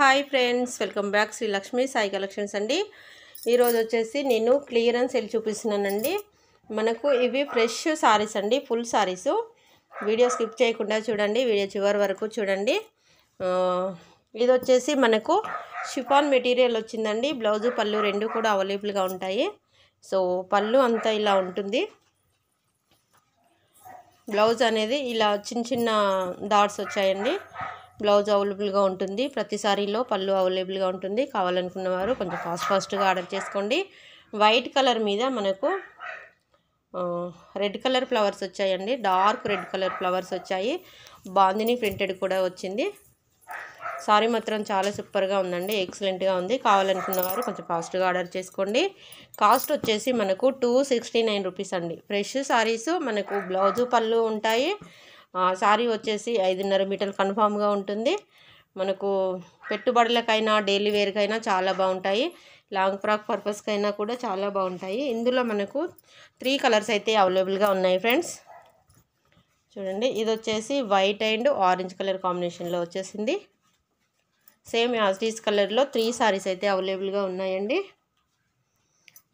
hi friends welcome back Sri Lakshmi Sai collections అండి ఈరోజు వచ్చేసి నేను క్లియరెన్స్ వెళ్ళి చూపిస్తున్నానండి మనకు ఇవి ఫ్రెష్ శారీస్ అండి ఫుల్ సారీస్ వీడియో స్కిప్ చేయకుండా చూడండి వీడియో చివరి వరకు చూడండి ఇది వచ్చేసి మనకు షిఫాన్ మెటీరియల్ వచ్చిందండి బ్లౌజు పళ్ళు రెండు కూడా అవైలబుల్గా ఉంటాయి సో పళ్ళు అంతా ఇలా ఉంటుంది బ్లౌజ్ అనేది ఇలా చిన్న చిన్న డాట్స్ వచ్చాయండి బ్లౌజ్ అవైలబుల్గా ఉంటుంది ప్రతి సారీలో పళ్ళు అవైలబుల్గా ఉంటుంది కావాలనుకున్నవారు కొంచెం ఫాస్ట్ ఫాస్ట్గా ఆర్డర్ చేసుకోండి వైట్ కలర్ మీద మనకు రెడ్ కలర్ ఫ్లవర్స్ వచ్చాయండి డార్క్ రెడ్ కలర్ ఫ్లవర్స్ వచ్చాయి బాందిని ప్రింటెడ్ కూడా వచ్చింది సారీ మాత్రం చాలా సూపర్గా ఉందండి ఎక్సలెంట్గా ఉంది కావాలనుకున్నవారు కొంచెం ఫాస్ట్గా ఆర్డర్ చేసుకోండి కాస్ట్ వచ్చేసి మనకు టూ సిక్స్టీ నైన్ రూపీస్ అండి ఫ్రెష్ సారీస్ మనకు బ్లౌజు పళ్ళు ఉంటాయి శారీ వచ్చేసి ఐదున్నర మీటర్లు కన్ఫామ్గా ఉంటుంది మనకు పెట్టుబడులకైనా డైలీ వేర్కైనా చాలా బాగుంటాయి లాంగ్ ఫ్రాక్ పర్పస్కైనా కూడా చాలా బాగుంటాయి ఇందులో మనకు త్రీ కలర్స్ అయితే అవైలబుల్గా ఉన్నాయి ఫ్రెండ్స్ చూడండి ఇది వచ్చేసి వైట్ అండ్ ఆరెంజ్ కలర్ కాంబినేషన్లో వచ్చేసింది సేమ్ యాజీస్ కలర్లో త్రీ సారీస్ అయితే అవైలబుల్గా ఉన్నాయండి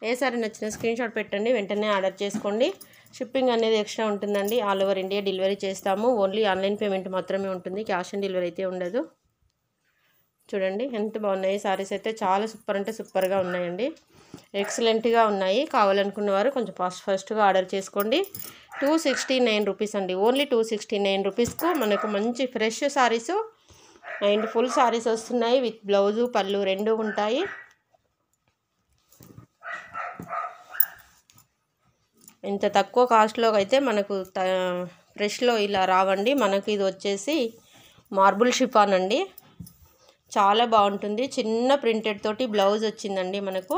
ఏ సారీ నచ్చిన స్క్రీన్ షాట్ పెట్టండి వెంటనే ఆర్డర్ చేసుకోండి షిప్పింగ్ అనేది ఎక్స్ట్రా ఉంటుందండి ఆల్ ఓవర్ ఇండియా డెలివరీ చేస్తాము ఓన్లీ ఆన్లైన్ పేమెంట్ మాత్రమే ఉంటుంది క్యాష్ ఆన్ డెలివరీ అయితే ఉండదు చూడండి ఎంత బాగున్నాయి సారీస్ అయితే చాలా సూపర్ అంటే సూపర్గా ఉన్నాయండి ఎక్సలెంట్గా ఉన్నాయి కావాలనుకున్న వారు కొంచెం ఫస్ట్ ఫస్ట్గా ఆర్డర్ చేసుకోండి టూ సిక్స్టీ నైన్ రూపీస్ అండి ఓన్లీ టూ సిక్స్టీ నైన్ రూపీస్కు మనకు మంచి fresh sarees and full sarees వస్తున్నాయి విత్ బ్లౌజు పళ్ళు రెండు ఉంటాయి ఇంత తక్కువ కాస్ట్లో అయితే మనకు ఫ్రెష్లో ఇలా రావండి మనకు ఇది వచ్చేసి మార్బుల్ షిఫాన్ అండి చాలా బాగుంటుంది చిన్న ప్రింటెడ్ తోటి బ్లౌజ్ వచ్చిందండి మనకు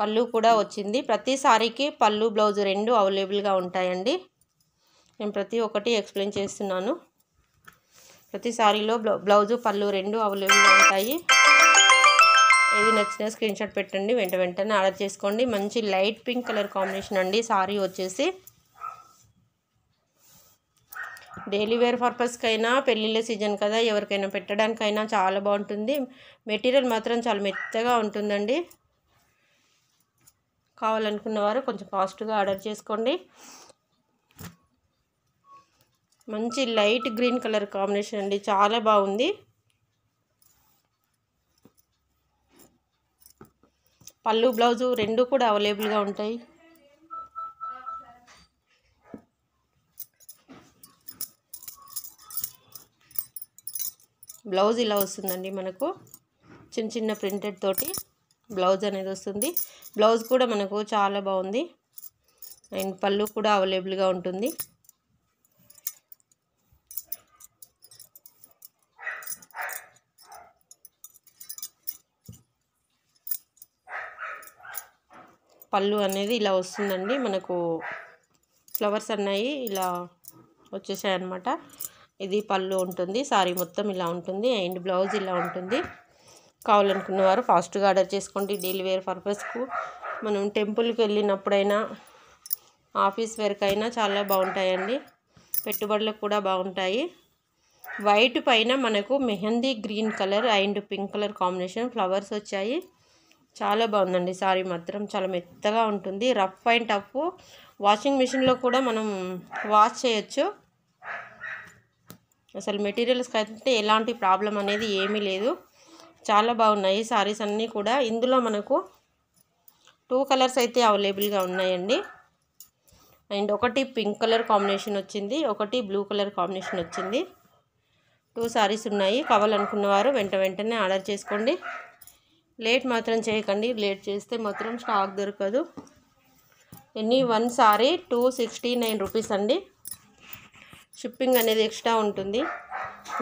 పళ్ళు కూడా వచ్చింది ప్రతి సారీకి పళ్ళు బ్లౌజ్ రెండు అవైలబుల్గా ఉంటాయండి నేను ప్రతి ఒక్కటి ఎక్స్ప్లెయిన్ చేస్తున్నాను ప్రతి సారీలో బ్లౌజు పళ్ళు రెండు అవైలబుల్గా ఉంటాయి ఏది నచ్చినా స్క్రీన్ షాట్ పెట్టండి వెంట వెంటనే ఆర్డర్ చేసుకోండి మంచి లైట్ పింక్ కలర్ కాంబినేషన్ అండి సారీ వచ్చేసి డైలీ వేర్ పర్పస్కైనా పెళ్ళిళ్ళ సీజన్ కదా ఎవరికైనా పెట్టడానికైనా చాలా బాగుంటుంది మెటీరియల్ మాత్రం చాలా మెత్తగా ఉంటుందండి కావాలనుకున్న వారు కొంచెం ఫాస్ట్గా ఆర్డర్ చేసుకోండి మంచి లైట్ గ్రీన్ కలర్ కాంబినేషన్ అండి చాలా బాగుంది పళ్ళు బ్లౌజు రెండు కూడా అవైలబుల్గా ఉంటాయి బ్లౌజ్ ఇలా వస్తుందండి మనకు చిన్న చిన్న ప్రింటెడ్ తోటి బ్లౌజ్ అనేది వస్తుంది బ్లౌజ్ కూడా మనకు చాలా బాగుంది అండ్ పళ్ళు కూడా అవైలబుల్గా ఉంటుంది పళ్ళు అనేది ఇలా వస్తుందండి మనకు ఫ్లవర్స్ అన్నాయి ఇలా వచ్చేసాయి అనమాట ఇది పళ్ళు ఉంటుంది సారీ మొత్తం ఇలా ఉంటుంది అండ్ బ్లౌజ్ ఇలా ఉంటుంది కావాలనుకున్న వారు ఫాస్ట్గా ఆర్డర్ చేసుకోండి డైలీ వేర్ పర్పస్కు మనం టెంపుల్కి వెళ్ళినప్పుడైనా ఆఫీస్ అయినా చాలా బాగుంటాయండి పెట్టుబడులకు కూడా బాగుంటాయి వైట్ పైన మనకు mehndi green colour and pink colour combination flowers వచ్చాయి చాలా బాగుందండి సారీ మాత్రం చాలా మెత్తగా ఉంటుంది రఫ్ అండ్ టఫ్ వాషింగ్ మిషన్లో కూడా మనం వాష్ చేయొచ్చు అసలు మెటీరియల్స్కి అయితే ఎలాంటి ప్రాబ్లం అనేది ఏమీ లేదు చాలా బాగున్నాయి సారీస్ అన్నీ కూడా ఇందులో మనకు టూ కలర్స్ అయితే అవైలబుల్గా ఉన్నాయండి అండ్ ఒకటి పింక్ కలర్ కాంబినేషన్ వచ్చింది ఒకటి బ్లూ కలర్ కాంబినేషన్ వచ్చింది టూ సారీస్ ఉన్నాయి కావాలనుకున్నవారు వెంట వెంటనే ఆర్డర్ చేసుకోండి లేట్ మాత్రం చేయకండి లేట్ చేస్తే మాత్రం స్టాక్ దొరకదు ఎన్ని one saree two sixty nine rupees అండి షిప్పింగ్ అనేది ఎక్స్ట్రా ఉంటుంది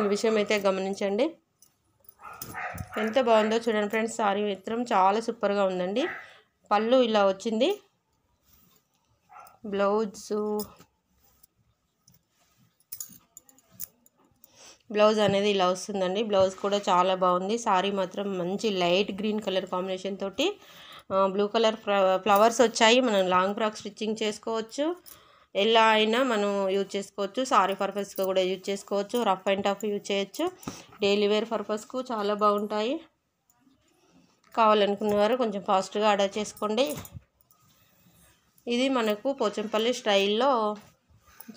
ఈ విషయం అయితే గమనించండి ఎంత బాగుందో చూడండి ఫ్రెండ్స్ సారీ మాత్రం చాలా సూపర్గా ఉందండి పళ్ళు ఇలా వచ్చింది బ్లౌజు బ్లౌజ్ అనేది ఇలా వస్తుందండి బ్లౌజ్ కూడా చాలా బాగుంది సారీ మాత్రం మంచి లైట్ గ్రీన్ కలర్ కాంబినేషన్ తోటి బ్లూ కలర్ ఫ్లవర్స్ వచ్చాయి మనం లాంగ్ ఫ్రాక్ స్టిచ్చింగ్ చేసుకోవచ్చు ఎలా అయినా మనం యూజ్ చేసుకోవచ్చు సారీ పర్పస్గా కూడా యూజ్ చేసుకోవచ్చు రఫ్ అండ్ టఫ్ యూజ్ చేయొచ్చు డైలీ వేర్ పర్పస్కు చాలా బాగుంటాయి కావాలనుకున్నవారు కొంచెం ఫాస్ట్గా ఆర్డర్ చేసుకోండి ఇది మనకు పోచంపల్లి స్టైల్లో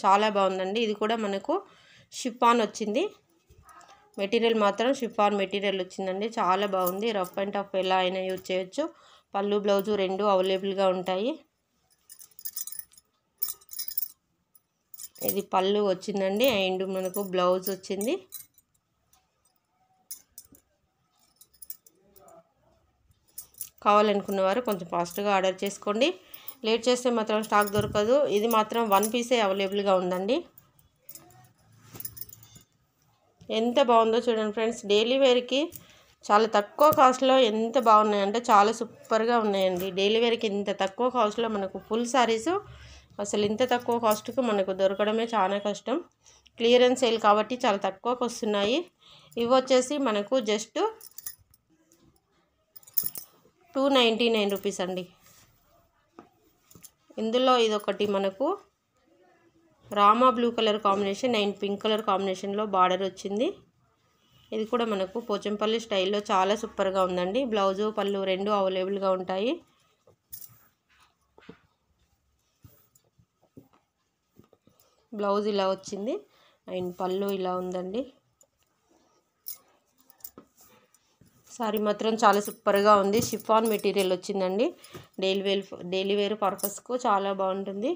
చాలా బాగుందండి ఇది కూడా మనకు షిఫాన్ వచ్చింది మెటీరియల్ మాత్రం షిఫాన్ మెటీరియల్ వచ్చిందండి చాలా బాగుంది రఫ్ అండ్ టఫ్ ఎలా అయినా యూజ్ చేయొచ్చు పళ్ళు బ్లౌజు రెండు అవైలబుల్గా ఉంటాయి ఇది పళ్ళు వచ్చిందండి అండ్ మనకు బ్లౌజ్ వచ్చింది కావాలనుకున్న వారు కొంచెం ఫాస్ట్గా ఆర్డర్ చేసుకోండి లేట్ చేస్తే మాత్రం స్టాక్ దొరకదు ఇది మాత్రం వన్ పీసే అవైలబుల్గా ఉందండి ఎంత బాగుందో చూడండి ఫ్రెండ్స్ డైలీ వేర్కి చాలా తక్కువ కాస్ట్లో ఎంత బాగున్నాయంటే చాలా సూపర్గా ఉన్నాయండి డైలీ వేర్కి ఇంత తక్కువ కాస్ట్లో మనకు ఫుల్ శారీస్ అసలు ఇంత తక్కువ కాస్ట్కి మనకు దొరకడమే చాలా కష్టం క్లియరెన్స్ సేల్ కాబట్టి చాలా తక్కువకు వస్తున్నాయి ఇవి వచ్చేసి మనకు just two ninety nine rupees అండి ఇందులో ఇదొకటి మనకు Rama blue colour combination and pink colour కాంబినేషన్లో బార్డర్ వచ్చింది ఇది కూడా మనకు పోచంపల్లి స్టైల్లో చాలా సూపర్గా ఉందండి బ్లౌజు పళ్ళు రెండు అవైలబుల్గా ఉంటాయి బ్లౌజ్ ఇలా వచ్చింది అండ్ పళ్ళు ఇలా ఉందండి సారీ మాత్రం చాలా సూపర్గా ఉంది షిఫాన్ మెటీరియల్ వచ్చిందండి డైలీ వేర్ డైలీ వేర్ పర్పస్కు చాలా బాగుంటుంది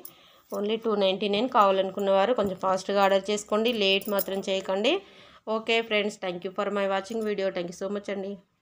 ఓన్లీ టూ నైంటీ నైన్ కావాలనుకున్నవారు కొంచెం ఫాస్ట్గా ఆర్డర్ చేసుకోండి లేట్ మాత్రం చేయకండి okay friends thank you for my watching video thank you so much అండి